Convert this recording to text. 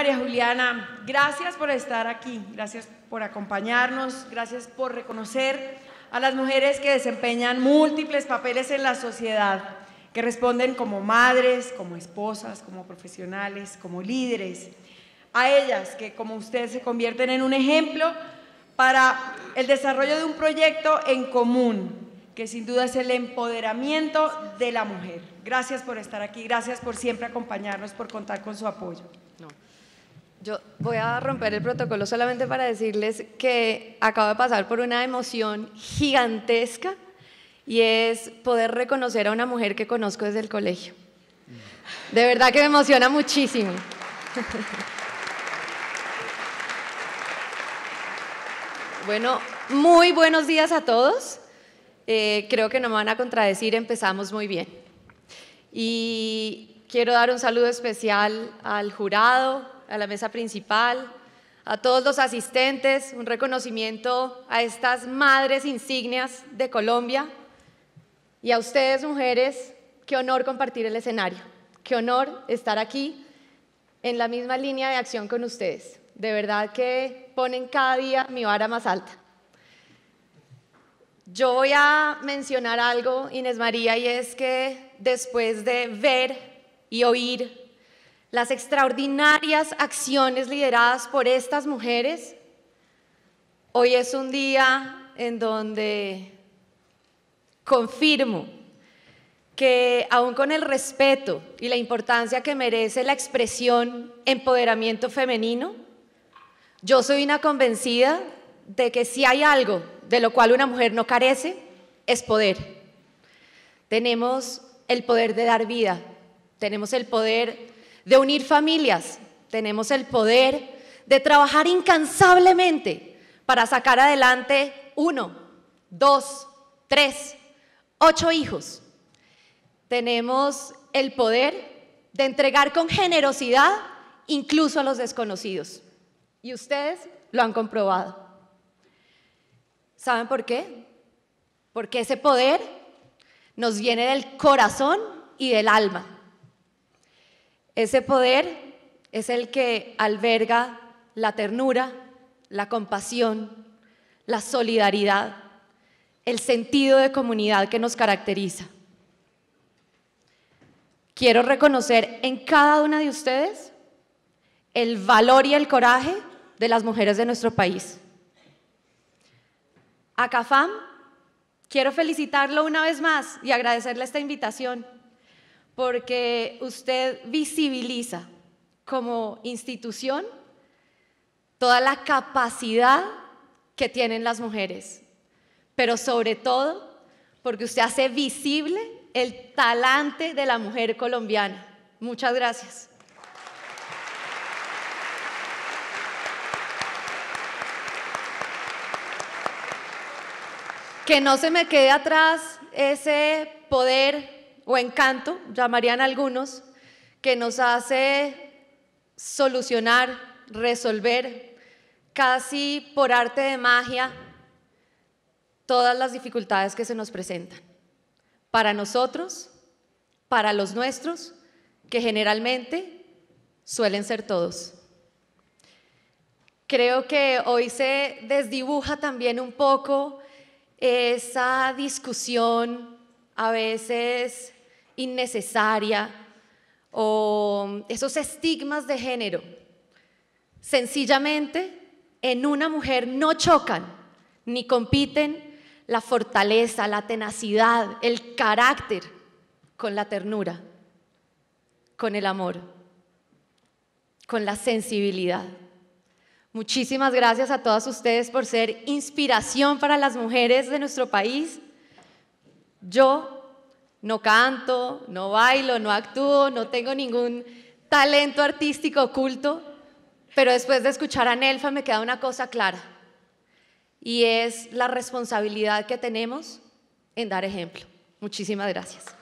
María Juliana, gracias por estar aquí, gracias por acompañarnos, gracias por reconocer a las mujeres que desempeñan múltiples papeles en la sociedad, que responden como madres, como esposas, como profesionales, como líderes. A ellas que como ustedes se convierten en un ejemplo para el desarrollo de un proyecto en común, que sin duda es el empoderamiento de la mujer. Gracias por estar aquí, gracias por siempre acompañarnos, por contar con su apoyo. No. Yo voy a romper el protocolo solamente para decirles que acabo de pasar por una emoción gigantesca y es poder reconocer a una mujer que conozco desde el colegio. De verdad que me emociona muchísimo. Bueno, muy buenos días a todos. Eh, creo que no me van a contradecir, empezamos muy bien. Y quiero dar un saludo especial al jurado, a la mesa principal, a todos los asistentes, un reconocimiento a estas madres insignias de Colombia y a ustedes mujeres, qué honor compartir el escenario, qué honor estar aquí en la misma línea de acción con ustedes. De verdad que ponen cada día mi vara más alta. Yo voy a mencionar algo, Inés María, y es que después de ver y oír las extraordinarias acciones lideradas por estas mujeres. Hoy es un día en donde confirmo que aún con el respeto y la importancia que merece la expresión empoderamiento femenino, yo soy una convencida de que si hay algo de lo cual una mujer no carece, es poder. Tenemos el poder de dar vida, tenemos el poder de, de unir familias, tenemos el poder de trabajar incansablemente para sacar adelante uno, dos, tres, ocho hijos. Tenemos el poder de entregar con generosidad incluso a los desconocidos. Y ustedes lo han comprobado. ¿Saben por qué? Porque ese poder nos viene del corazón y del alma. Ese poder es el que alberga la ternura, la compasión, la solidaridad, el sentido de comunidad que nos caracteriza. Quiero reconocer en cada una de ustedes el valor y el coraje de las mujeres de nuestro país. A CAFAM quiero felicitarlo una vez más y agradecerle esta invitación porque usted visibiliza como institución toda la capacidad que tienen las mujeres, pero sobre todo porque usted hace visible el talante de la mujer colombiana. Muchas gracias. Que no se me quede atrás ese poder o encanto, llamarían algunos, que nos hace solucionar, resolver casi por arte de magia todas las dificultades que se nos presentan. Para nosotros, para los nuestros, que generalmente suelen ser todos. Creo que hoy se desdibuja también un poco esa discusión a veces innecesaria o esos estigmas de género. Sencillamente, en una mujer no chocan ni compiten la fortaleza, la tenacidad, el carácter con la ternura, con el amor, con la sensibilidad. Muchísimas gracias a todas ustedes por ser inspiración para las mujeres de nuestro país. Yo no canto, no bailo, no actúo, no tengo ningún talento artístico oculto, pero después de escuchar a Nelfa me queda una cosa clara y es la responsabilidad que tenemos en dar ejemplo. Muchísimas gracias.